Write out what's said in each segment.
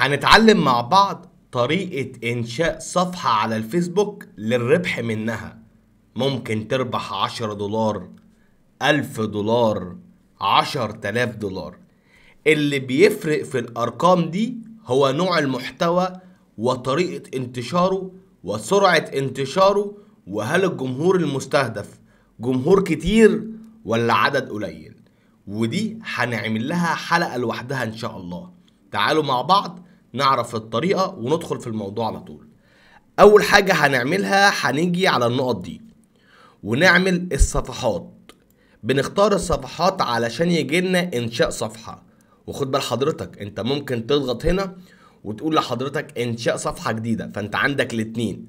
هنتعلم مع بعض طريقة إنشاء صفحة على الفيسبوك للربح منها ممكن تربح 10 دولار 1000 دولار 10000 دولار اللي بيفرق في الأرقام دي هو نوع المحتوى وطريقة انتشاره وسرعة انتشاره وهل الجمهور المستهدف جمهور كتير ولا عدد قليل ودي هنعمل لها حلقة لوحدها إن شاء الله تعالوا مع بعض نعرف الطريقة وندخل في الموضوع على طول أول حاجة هنعملها هنيجي على النقط دي ونعمل الصفحات بنختار الصفحات علشان يجينا إنشاء صفحة وخد بال حضرتك أنت ممكن تضغط هنا وتقول لحضرتك إنشاء صفحة جديدة فأنت عندك الاتنين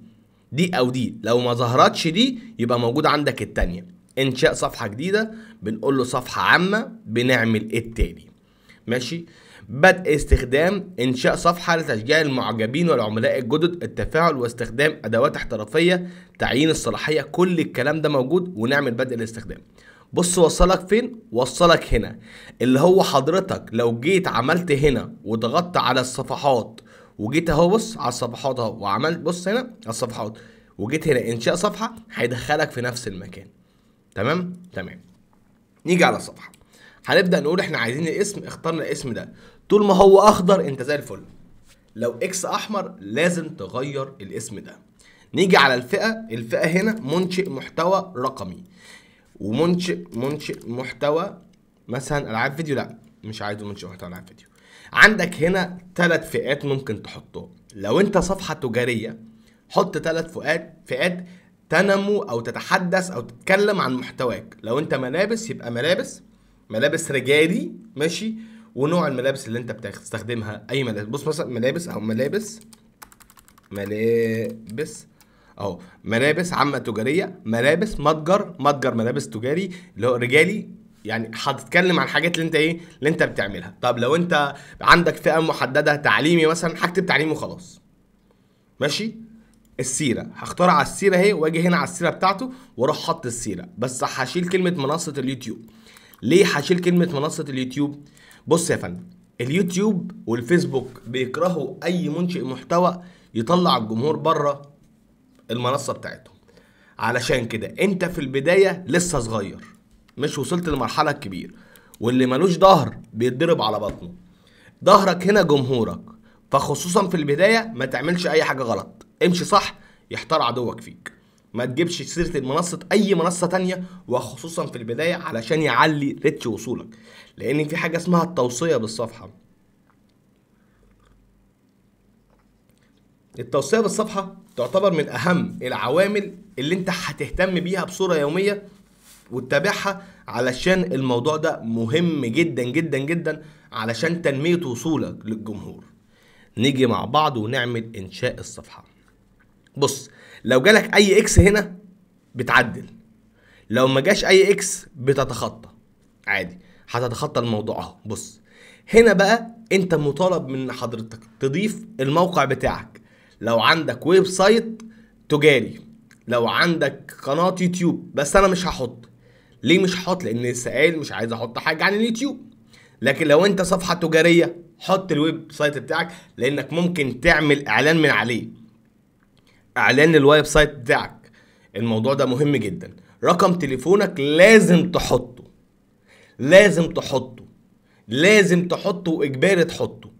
دي أو دي لو ما ظهرتش دي يبقى موجود عندك التانية إنشاء صفحة جديدة بنقول له صفحة عامة بنعمل إيه التالي ماشي بدء استخدام إنشاء صفحة لتشجيع المعجبين والعملاء الجدد التفاعل واستخدام أدوات احترافية تعيين الصلاحية كل الكلام ده موجود ونعمل بدء الاستخدام بص وصلك فين وصلك هنا اللي هو حضرتك لو جيت عملت هنا وضغطت على الصفحات وجيت اهو بص على الصفحات اهو وعملت بص هنا على الصفحات وجيت هنا انشاء صفحه هيدخلك في نفس المكان تمام تمام نيجي على الصفحه هنبدا نقول احنا عايزين الاسم اخترنا الاسم ده طول ما هو اخضر انت زي الفل لو اكس احمر لازم تغير الاسم ده نيجي على الفئه الفئه هنا منشئ محتوى رقمي ومنشئ منشئ محتوى مثلا العاب فيديو لا مش عايزه منشئ محتوى العاب فيديو عندك هنا ثلاث فئات ممكن تحطهم لو انت صفحه تجاريه حط ثلاث فئات فئات تنمو او تتحدث او تتكلم عن محتواك لو انت ملابس يبقى ملابس ملابس رجالي ماشي ونوع الملابس اللي انت بتستخدمها اي ملابس بص مثلا ملابس او ملابس ملابس اهو ملابس عامه تجاريه ملابس متجر متجر ملابس تجاري اللي هو رجالي يعني هتتكلم عن الحاجات اللي انت ايه اللي انت بتعملها طب لو انت عندك فئه محدده تعليمي مثلا هكتب تعليمي وخلاص ماشي السيره هختار على السيره اهي واجي هنا على السيره بتاعته واروح حط السيره بس هشيل كلمه منصه اليوتيوب ليه هشيل كلمه منصه اليوتيوب بص يا فندم اليوتيوب والفيسبوك بيكرهوا اي منشئ محتوى يطلع الجمهور بره المنصه بتاعتهم علشان كده انت في البدايه لسه صغير مش وصلت لمرحله كبير واللي ملوش ظهر بيتضرب على بطنه ظهرك هنا جمهورك فخصوصا في البدايه ما تعملش اي حاجه غلط امشي صح يحتار عدوك فيك ما تجيبش سيره المنصه اي منصه تانية وخصوصا في البدايه علشان يعلي ريتش وصولك لان في حاجه اسمها التوصيه بالصفحه التوصيه بالصفحه تعتبر من اهم العوامل اللي انت هتهتم بيها بصوره يوميه وتتابعها علشان الموضوع ده مهم جدا جدا جدا علشان تنميه وصولك للجمهور نيجي مع بعض ونعمل انشاء الصفحه بص لو جالك اي اكس هنا بتعدل لو ما جاش اي اكس بتتخطى عادي هتتخطى الموضوع اهو بص هنا بقى انت مطالب من حضرتك تضيف الموقع بتاعك لو عندك ويب سايت تجاري لو عندك قناه يوتيوب بس انا مش هحط ليه مش هحط لان السائل مش عايز احط حاجه عن اليوتيوب لكن لو انت صفحه تجاريه حط الويب سايت بتاعك لانك ممكن تعمل اعلان من عليه اعلان الويب سايت بتاعك الموضوع ده مهم جدا رقم تليفونك لازم تحطه لازم تحطه لازم تحطه واجباري تحطه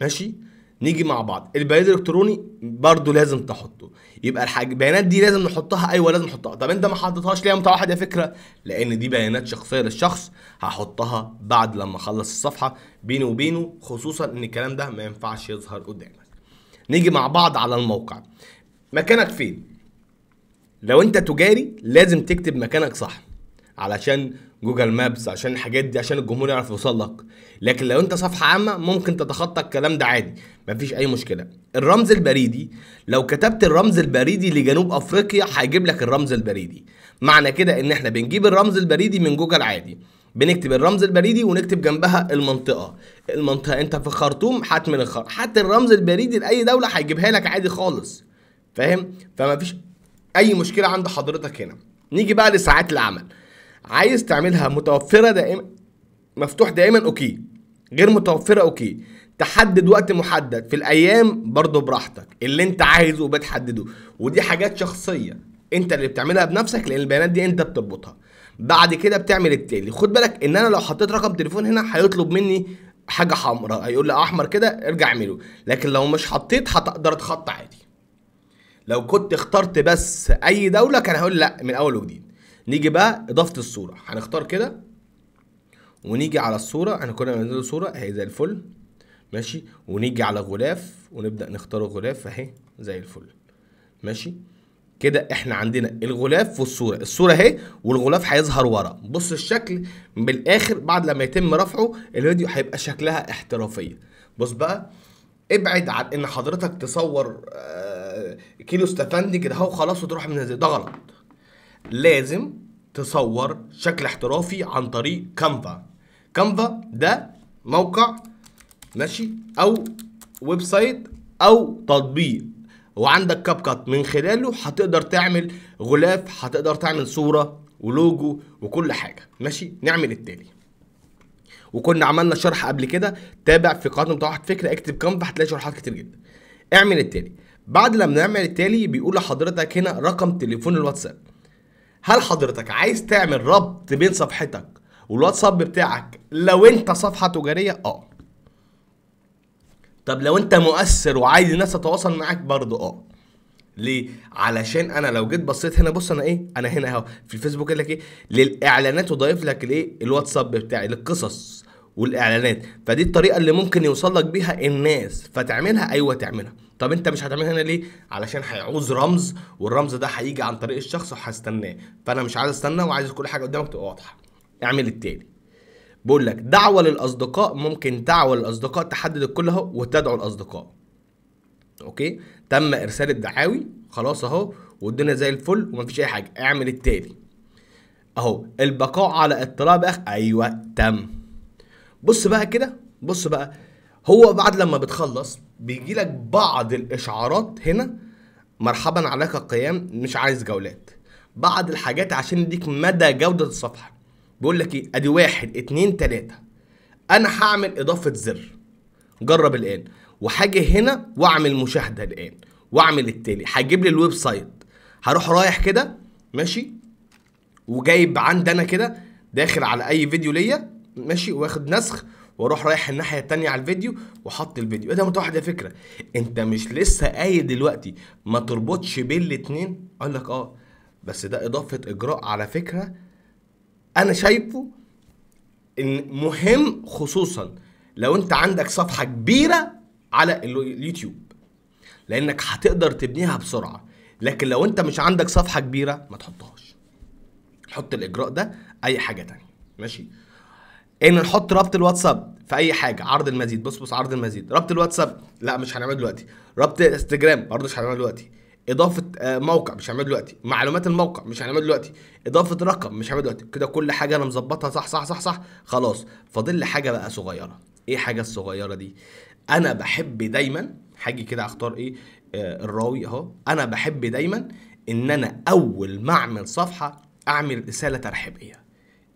ماشي نيجي مع بعض البريد الالكتروني برضو لازم تحطه يبقى الحاج البيانات دي لازم نحطها ايوه لازم نحطها طب انت ما حطيتهاش ليه متوحد يا فكره لان دي بيانات شخصيه للشخص هحطها بعد لما اخلص الصفحه بيني وبينه خصوصا ان الكلام ده ما ينفعش يظهر قدامك نيجي مع بعض على الموقع مكانك فين لو انت تجاري لازم تكتب مكانك صح علشان جوجل مابس عشان الحاجات دي عشان الجمهور يعرف يوصل لك لكن لو انت صفحه عامه ممكن تتخطى الكلام ده عادي مفيش اي مشكله الرمز البريدي لو كتبت الرمز البريدي لجنوب افريقيا هيجيب لك الرمز البريدي معنى كده ان احنا بنجيب الرمز البريدي من جوجل عادي بنكتب الرمز البريدي ونكتب جنبها المنطقه المنطقه انت في خرطوم هات الخر... حتى الرمز البريدي لاي دوله هيجيبها لك عادي خالص فاهم فمفيش اي مشكله عند حضرتك هنا نيجي بقى لساعات العمل عايز تعملها متوفره دائما مفتوح دائما اوكي غير متوفره اوكي تحدد وقت محدد في الايام برضه براحتك اللي انت عايزه وبتحدده ودي حاجات شخصيه انت اللي بتعملها بنفسك لان البيانات دي انت بتربطها بعد كده بتعمل التالي خد بالك ان انا لو حطيت رقم تليفون هنا هيطلب مني حاجه حمراء هيقول لي آه، احمر كده ارجع اعمله لكن لو مش حطيت هتقدر اتخطى عادي لو كنت اخترت بس اي دوله كان هقول لا من اول وجديد نيجي بقى اضافه الصوره هنختار كده ونيجي على الصوره احنا كنا بننزل صوره اهي زي الفل ماشي ونيجي على غلاف ونبدا نختار الغلاف اهي زي الفل ماشي كده احنا عندنا الغلاف والصوره الصوره اهي والغلاف هيظهر ورا بص الشكل بالاخر بعد لما يتم رفعه الفيديو هيبقى شكلها احترافيه بص بقى ابعد عن ان حضرتك تصور آه، كيلو استفندي كده اهو خلاص وتروح من ده غلط لازم تصور شكل احترافي عن طريق كانفا كانفا ده موقع ماشي او ويب سايت او تطبيق وعندك كاب كات من خلاله هتقدر تعمل غلاف هتقدر تعمل صوره ولوجو وكل حاجه ماشي نعمل التالي وكنا عملنا شرح قبل كده تابع في قناه متوحد فكره اكتب كانفا هتلاقي شرحات كتير جدا اعمل التالي بعد لما نعمل التالي بيقول لحضرتك هنا رقم تليفون الواتساب هل حضرتك عايز تعمل ربط بين صفحتك والواتساب بتاعك لو انت صفحه تجاريه اه طب لو انت مؤثر وعايز الناس تتواصل معاك برضه اه ليه؟ علشان انا لو جيت بصيت هنا بص انا ايه؟ انا هنا اهو في الفيسبوك قال لك ايه؟ للاعلانات وضايف لك الايه؟ الواتساب بتاعي للقصص والاعلانات فدي الطريقه اللي ممكن يوصل لك بيها الناس فتعملها ايوه تعملها طب انت مش هتعملها هنا ليه علشان هيعوز رمز والرمز ده هيجي عن طريق الشخص وهستناه فانا مش عايز استنى وعايز كل حاجه قدامك تبقى واضحه اعمل التالي بقول لك دعوه للاصدقاء ممكن دعوه للاصدقاء تحدد الكل اهو وتدعو الاصدقاء اوكي تم ارسال الدعاوي خلاص اهو والدنيا زي الفل ومفيش اي حاجه اعمل التالي اهو البقاء على اطلاع باخ ايوه تم بص بقى كده بص بقى هو بعد لما بتخلص بيجي لك بعض الاشعارات هنا مرحبا عليك قيام مش عايز جولات بعض الحاجات عشان يديك مدى جودة الصفحة بيقول لك ايه ادي واحد اتنين تلاتة انا هعمل اضافة زر جرب الان وهاجي هنا واعمل مشاهدة الان واعمل التالي هيجيب لي الويب سايت هروح رايح كده ماشي وجايب عندي انا كده داخل على اي فيديو ليا ماشي واخد نسخ واروح رايح الناحيه التانية على الفيديو وحط الفيديو ايه ده متوحد يا فكره انت مش لسه قايل دلوقتي ما تربطش بين الاتنين اقول لك اه بس ده اضافه اجراء على فكره انا شايفه ان مهم خصوصا لو انت عندك صفحه كبيره على اليوتيوب لانك هتقدر تبنيها بسرعه لكن لو انت مش عندك صفحه كبيره ما تحطهاش حط الاجراء ده اي حاجه تانية ماشي ان نحط رابط الواتساب في اي حاجه عرض المزيد بص بص عرض المزيد رابط الواتساب لا مش هنعمله دلوقتي رابط انستجرام برضه مش هنعمله دلوقتي اضافه آه، موقع مش هنعمله دلوقتي معلومات الموقع مش هنعمله دلوقتي اضافه رقم مش هنعمله دلوقتي كده كل حاجه انا مظبطها صح صح صح صح خلاص فاضل لي حاجه بقى صغيره ايه حاجه الصغيره دي انا بحب دايما هاجي كده اختار ايه آه الراوي اهو انا بحب دايما ان انا اول ما اعمل صفحه اعمل رساله ترحيبيه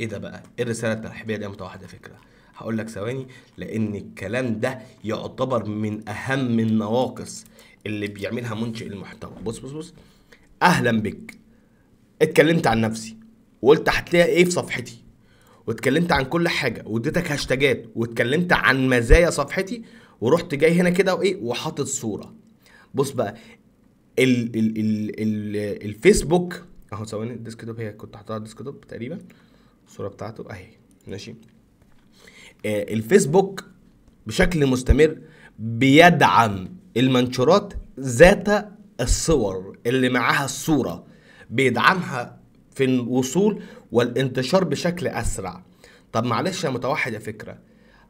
ايه ده بقى ايه الرساله الترحيبيه دي متوحده فكره هقول لك ثواني لان الكلام ده يعتبر من اهم النواقص اللي بيعملها منشئ المحتوى بص بص بص اهلا بك اتكلمت عن نفسي وقلت هتلاقي ايه في صفحتي واتكلمت عن كل حاجه واديتك هاشتاجات واتكلمت عن مزايا صفحتي ورحت جاي هنا كده وايه وحاطط صوره بص بقى ال ال ال ال الفيسبوك اهو ثواني الديسكتوب هي كنت حاططها على الديسكتوب تقريبا الصوره بتاعته اهي ماشي آه الفيسبوك بشكل مستمر بيدعم المنشورات ذات الصور اللي معاها الصوره بيدعمها في الوصول والانتشار بشكل اسرع طب معلش يا متوحد يا فكره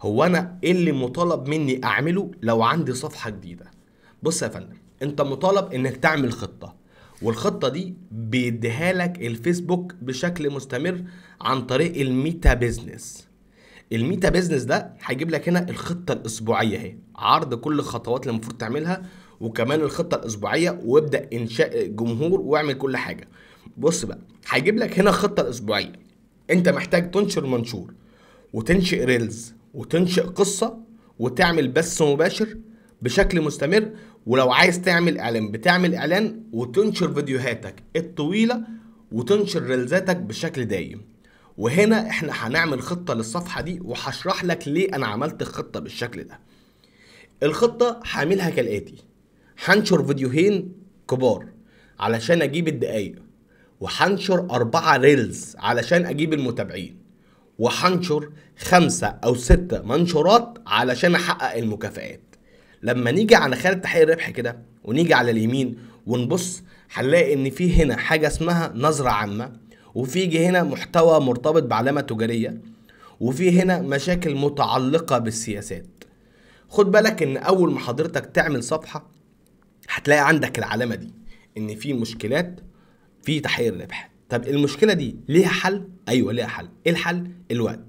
هو انا ايه اللي مطالب مني اعمله لو عندي صفحه جديده بص يا فندم انت مطالب انك تعمل خطه والخطه دي بيديها لك الفيسبوك بشكل مستمر عن طريق الميتا بيزنس الميتا بيزنس ده هيجيب لك هنا الخطه الاسبوعيه اهي عرض كل الخطوات اللي المفروض تعملها وكمان الخطه الاسبوعيه وابدا انشاء جمهور واعمل كل حاجه بص بقى هيجيب لك هنا الخطه الاسبوعيه انت محتاج تنشر منشور وتنشئ ريلز وتنشئ قصه وتعمل بث مباشر بشكل مستمر ولو عايز تعمل اعلان بتعمل اعلان وتنشر فيديوهاتك الطويله وتنشر ريلزاتك بشكل دايم وهنا احنا هنعمل خطه للصفحه دي وهشرح لك ليه انا عملت الخطه بالشكل ده الخطه هعملها كالاتي هنشر فيديوهين كبار علشان اجيب الدقايق وهنشر أربعة ريلز علشان أجيب المتابعين وهنشر خمسة أو ستة منشورات علشان أحقق المكافآت لما نيجي على خانه تحقيق الربح كده ونيجي على اليمين ونبص هنلاقي ان في هنا حاجه اسمها نظره عامه وفي هنا محتوى مرتبط بعلامه تجاريه وفي هنا مشاكل متعلقه بالسياسات خد بالك ان اول ما حضرتك تعمل صفحه هتلاقي عندك العلامه دي ان في مشكلات في تحقيق الربح طب المشكله دي ليها حل ايوه ليها حل ايه الحل الوقت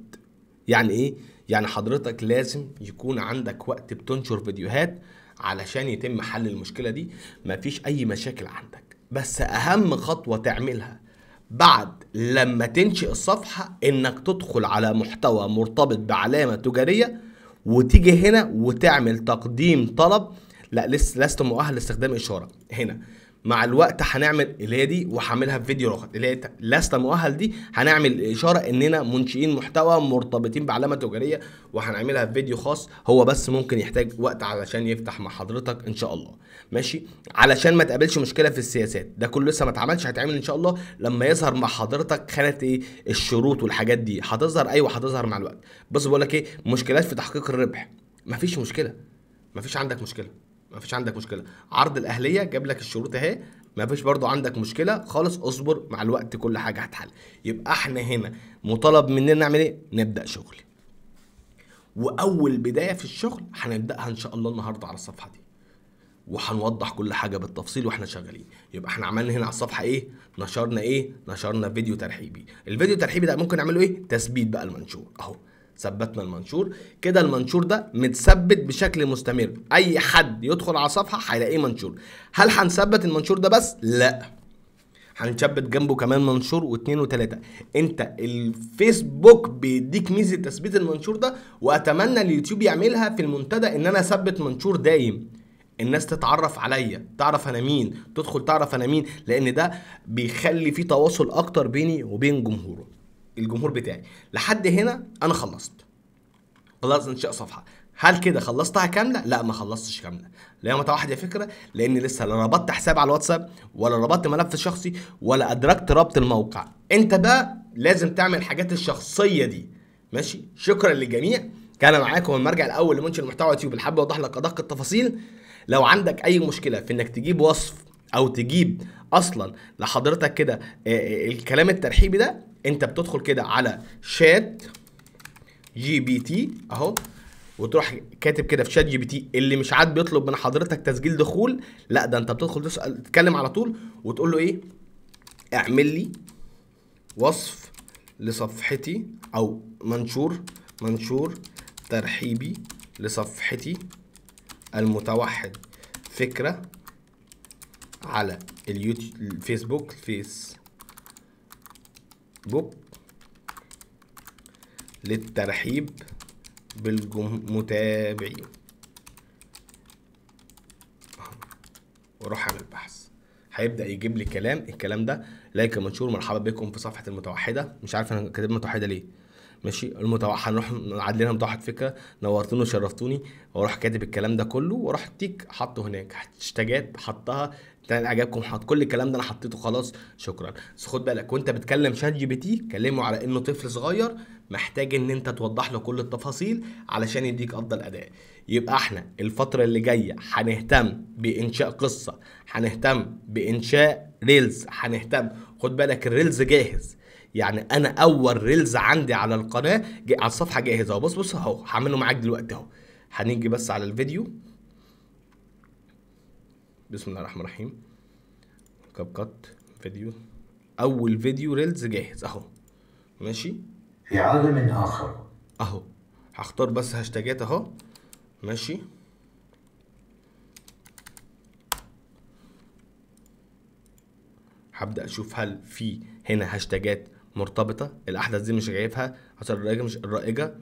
يعني ايه يعني حضرتك لازم يكون عندك وقت بتنشر فيديوهات علشان يتم حل المشكله دي مفيش اي مشاكل عندك بس اهم خطوه تعملها بعد لما تنشئ الصفحه انك تدخل على محتوى مرتبط بعلامه تجاريه وتيجي هنا وتعمل تقديم طلب لا لسه لست مؤهل لاستخدام اشاره هنا مع الوقت هنعمل اللي هي دي وهعملها في فيديو اخر اللي هي لست مؤهل دي هنعمل اشاره اننا منشئين محتوى مرتبطين بعلامه تجاريه وهنعملها في فيديو خاص هو بس ممكن يحتاج وقت علشان يفتح مع حضرتك ان شاء الله ماشي علشان ما تقابلش مشكله في السياسات ده كله لسه ما اتعملش هيتعمل ان شاء الله لما يظهر مع حضرتك خانه ايه الشروط والحاجات دي هتظهر ايوه هتظهر مع الوقت بص بقول لك ايه مشكلات في تحقيق الربح مفيش مشكله مفيش عندك مشكله مفيش عندك مشكله عرض الاهليه جاب لك الشروط اهي مفيش برضو عندك مشكله خالص اصبر مع الوقت كل حاجه هتحل يبقى احنا هنا مطالب مننا نعمل ايه نبدا شغل واول بدايه في الشغل هنبداها ان شاء الله النهارده على الصفحه دي وهنوضح كل حاجه بالتفصيل واحنا شغالين يبقى احنا عملنا هنا على الصفحه ايه نشرنا ايه نشرنا فيديو ترحيبي الفيديو الترحيبي ده ممكن نعمله ايه تثبيت بقى المنشور اهو ثبتنا المنشور كده المنشور ده متثبت بشكل مستمر اي حد يدخل على صفحه هيلاقيه منشور هل هنثبت المنشور ده بس لا هنثبت جنبه كمان منشور واثنين وثلاثه انت الفيسبوك بيديك ميزه تثبيت المنشور ده واتمنى اليوتيوب يعملها في المنتدى ان انا اثبت منشور دايم الناس تتعرف عليا تعرف انا مين تدخل تعرف انا مين لان ده بيخلي في تواصل اكتر بيني وبين جمهوره الجمهور بتاعي لحد هنا انا خلصت خلصت انشاء صفحه هل كده خلصتها كامله لا ما خلصتش كامله لا واحد يا فكره لان لسه لا ربطت حساب على الواتساب ولا ربطت ملف شخصي ولا ادركت ربط الموقع انت بقى لازم تعمل الحاجات الشخصيه دي ماشي شكرا للجميع كان معاكم المرجع الاول لمنشئ المحتوى يوتيوب الحب اوضح لك ادق التفاصيل لو عندك اي مشكله في انك تجيب وصف او تجيب اصلا لحضرتك كده الكلام الترحيبي ده انت بتدخل كده على شات جي بي تي اهو وتروح كاتب كده في شات جي بي تي اللي مش عاد بيطلب من حضرتك تسجيل دخول لا ده انت بتدخل تسال تتكلم على طول وتقول له ايه اعمل لي وصف لصفحتي او منشور منشور ترحيبي لصفحتي المتوحد فكره على اليوتيوب الفيسبوك الفيس بوك للترحيب بالمتابعين وروح اعمل بحث هيبدا يجيب لي كلام الكلام ده لايك منشور مرحبا بكم في صفحه المتوحده مش عارف انا كاتب متوحده ليه ماشي المتوحد هنروح لنا متوحد فكره نورتوني وشرفتوني واروح كاتب الكلام ده كله واروح تيك حطه هناك هاشتاجات حطها عجبكم حط كل الكلام ده انا حطيته خلاص شكرا بس خد بالك وانت بتكلم شات جي بي تي كلمه على انه طفل صغير محتاج ان انت توضح له كل التفاصيل علشان يديك افضل اداء يبقى احنا الفتره اللي جايه هنهتم بانشاء قصه هنهتم بانشاء ريلز هنهتم خد بالك الريلز جاهز يعني انا اول ريلز عندي على القناه على الصفحه جاهزه اهو بص بص اهو هعمله معاك دلوقتي اهو هنيجي بس على الفيديو بسم الله الرحمن الرحيم كاب كات فيديو اول فيديو ريلز جاهز اهو ماشي في عالم اخر اهو هختار بس هاشتاجات اهو ماشي هبدا اشوف هل في هنا هاشتاجات مرتبطه الاحداث دي مش جايبها حصل الرائجه مش الرائجه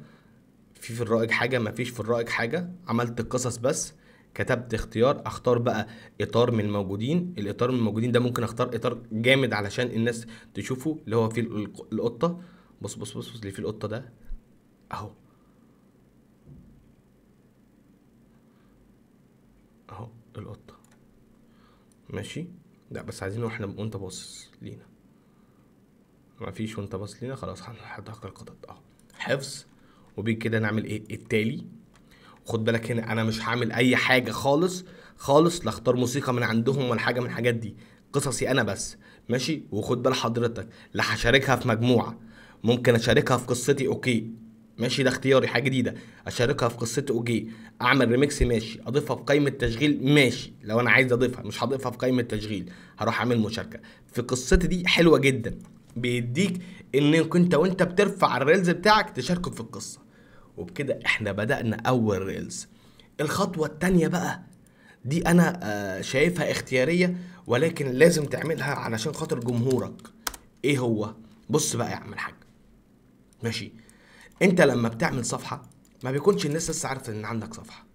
في في الرائج حاجه ما فيش في الرائج حاجه عملت القصص بس كتبت اختيار اختار بقى اطار من الموجودين الاطار من الموجودين ده ممكن اختار اطار جامد علشان الناس تشوفه اللي هو فيه القطه بص بص بص بص اللي فيه القطه ده اهو اهو القطه ماشي لا بس عايزينه احنا وانت باصص لينا ما فيش وانت باص لينا خلاص هتحقق القطط اه حفظ وبين كده نعمل ايه التالي خد بالك هنا انا مش هعمل اي حاجه خالص خالص لا اختار موسيقى من عندهم ولا حاجه من الحاجات دي قصصي انا بس ماشي وخد بال حضرتك لا هشاركها في مجموعه ممكن اشاركها في قصتي اوكي ماشي ده اختياري حاجه جديده اشاركها في قصتي اوكي اعمل ريميكس ماشي اضيفها في قائمه تشغيل ماشي لو انا عايز اضيفها مش هضيفها في قائمه تشغيل هروح اعمل مشاركه في قصتي دي حلوه جدا بيديك انك انت وانت بترفع الريلز بتاعك تشاركه في القصه وبكده احنا بدانا اول ريلز الخطوه الثانيه بقى دي انا آه، شايفها اختياريه ولكن لازم تعملها علشان خاطر جمهورك ايه هو بص بقى يا عم الحاج ماشي انت لما بتعمل صفحه ما بيكونش الناس لسه عارفه ان عندك صفحه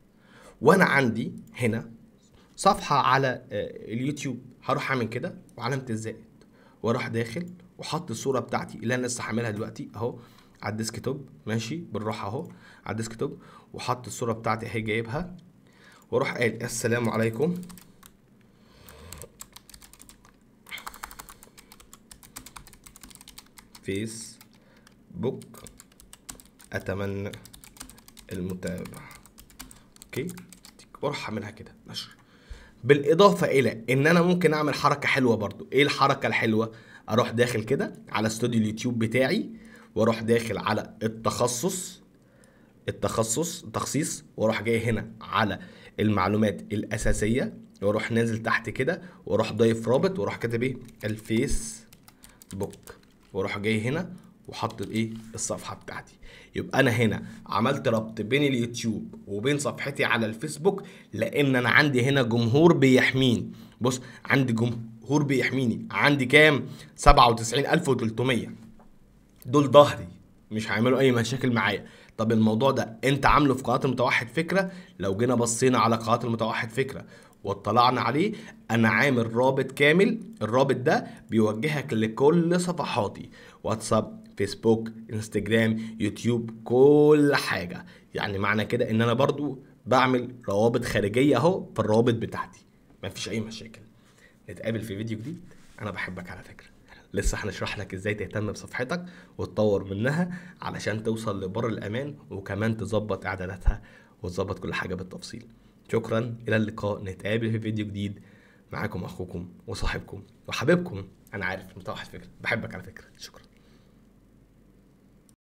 وانا عندي هنا صفحه على آه، اليوتيوب هروح اعمل كده وعلامه الزائد واروح داخل وحط الصوره بتاعتي اللي انا لسه حاملها دلوقتي اهو على الديسك توب ماشي بالراحه اهو على الديسك توب وحط الصوره بتاعتي اهي جايبها واروح قايل السلام عليكم فيس بوك اتمنى المتابعه اوكي واروح اعملها كده نشر بالاضافه الى ان انا ممكن اعمل حركه حلوه برضو ايه الحركه الحلوه اروح داخل كده على استوديو اليوتيوب بتاعي واروح داخل على التخصص التخصص التخصيص واروح جاي هنا على المعلومات الاساسيه واروح نازل تحت كده واروح ضايف رابط واروح كاتب ايه الفيس بوك واروح جاي هنا وحاطط ايه الصفحه بتاعتي يبقى انا هنا عملت ربط بين اليوتيوب وبين صفحتي على الفيسبوك لان انا عندي هنا جمهور بيحميني بص عندي جمهور غربي بيحميني عندي كام 97300 دول ظهري مش هيعملوا اي مشاكل معايا طب الموضوع ده انت عامله في قناه المتوحد فكره لو جينا بصينا على قناه المتوحد فكره واطلعنا عليه انا عامل رابط كامل الرابط ده بيوجهك لكل صفحاتي واتساب فيسبوك انستجرام يوتيوب كل حاجه يعني معنى كده ان انا برضو بعمل روابط خارجيه اهو في الروابط بتاعتي مفيش اي مشاكل نتقابل في فيديو جديد انا بحبك على فكره لسه هنشرح لك ازاي تهتم بصفحتك وتطور منها علشان توصل لبر الامان وكمان تظبط اعداداتها وتظبط كل حاجه بالتفصيل شكرا الى اللقاء نتقابل في فيديو جديد معاكم اخوكم وصاحبكم وحبيبكم انا عارف انت واحد فكره بحبك على فكره شكرا